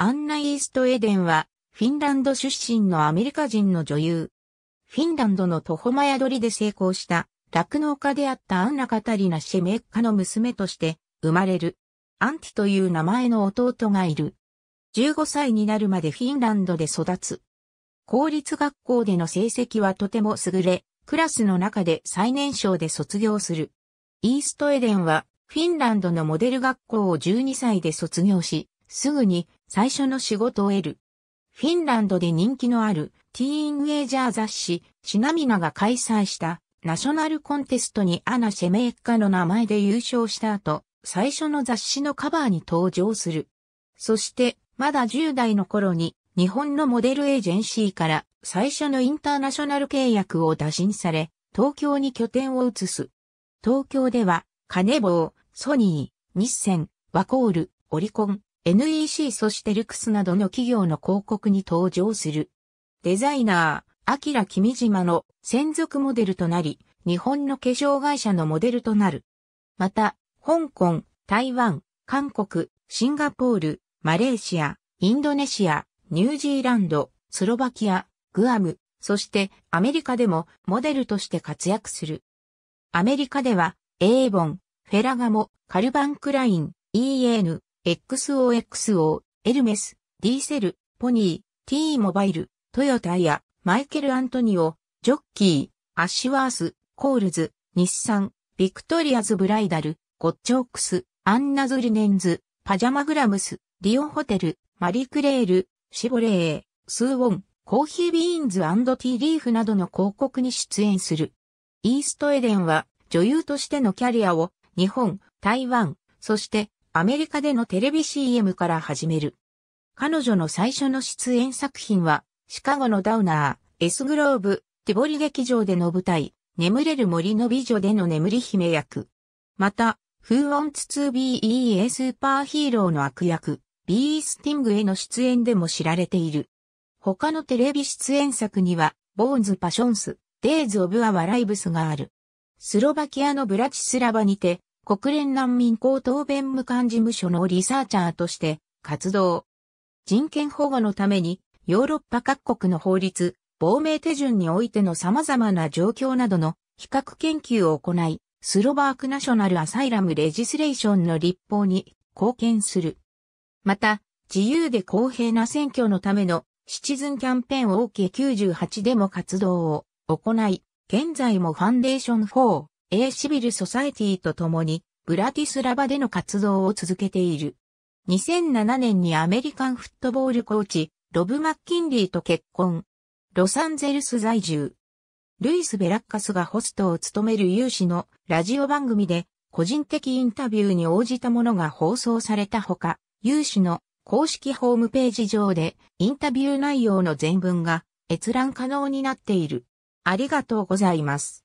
アンナ・イーストエデンは、フィンランド出身のアメリカ人の女優。フィンランドのトホマヤドリで成功した、酪農家であったアンナ・カタリナ・シェメッカの娘として、生まれる。アンティという名前の弟がいる。15歳になるまでフィンランドで育つ。公立学校での成績はとても優れ、クラスの中で最年少で卒業する。イーストエデンは、フィンランドのモデル学校を12歳で卒業し、すぐに最初の仕事を得る。フィンランドで人気のあるティーンウェージャー雑誌シナミナが開催したナショナルコンテストにアナ・シェメイカの名前で優勝した後、最初の雑誌のカバーに登場する。そして、まだ10代の頃に日本のモデルエージェンシーから最初のインターナショナル契約を打診され、東京に拠点を移す。東京では、カネボウ、ソニー、日ン、ワコール、オリコン、NEC そしてルクスなどの企業の広告に登場する。デザイナー、アキラキミジマの専属モデルとなり、日本の化粧会社のモデルとなる。また、香港、台湾、韓国、シンガポール、マレーシア、インドネシア、ニュージーランド、スロバキア、グアム、そしてアメリカでもモデルとして活躍する。アメリカでは、エーボン、フェラガモ、カルバンクライン、EN、XOXO、エルメス、ディーセル、ポニー、T モバイル、トヨタや、マイケル・アントニオ、ジョッキー、アッシュワース、コールズ、日産、ビクトリアズ・ブライダル、ゴッチョークス、アンナ・ズリネンズ、パジャマグラムス、リオンホテル、マリクレール、シボレー、スーウォン、コーヒービーンズティーリーフなどの広告に出演する。イーストエデンは女優としてのキャリアを日本、台湾、そしてアメリカでのテレビ CM から始める。彼女の最初の出演作品は、シカゴのダウナー、エスグローブ、テ彫ボリ劇場での舞台、眠れる森の美女での眠り姫役。また、Who Wants to Be a スーパーヒーローの悪役、ビースティングへの出演でも知られている。他のテレビ出演作には、ボーンズ・パションス、デイズ・オブ・アワ・ライブスがある。スロバキアのブラチスラバにて、国連難民高等弁務官事務所のリサーチャーとして活動。人権保護のためにヨーロッパ各国の法律、亡命手順においての様々な状況などの比較研究を行い、スロバークナショナルアサイラムレジスレーションの立法に貢献する。また、自由で公平な選挙のためのシチズンキャンペーン OK98 でも活動を行い、現在もファンデーション4 A シビルソサエティと共に、ブラティスラバでの活動を続けている。2007年にアメリカンフットボールコーチ、ロブ・マッキンリーと結婚。ロサンゼルス在住。ルイス・ベラッカスがホストを務める有志のラジオ番組で個人的インタビューに応じたものが放送されたほか、有志の公式ホームページ上でインタビュー内容の全文が閲覧可能になっている。ありがとうございます。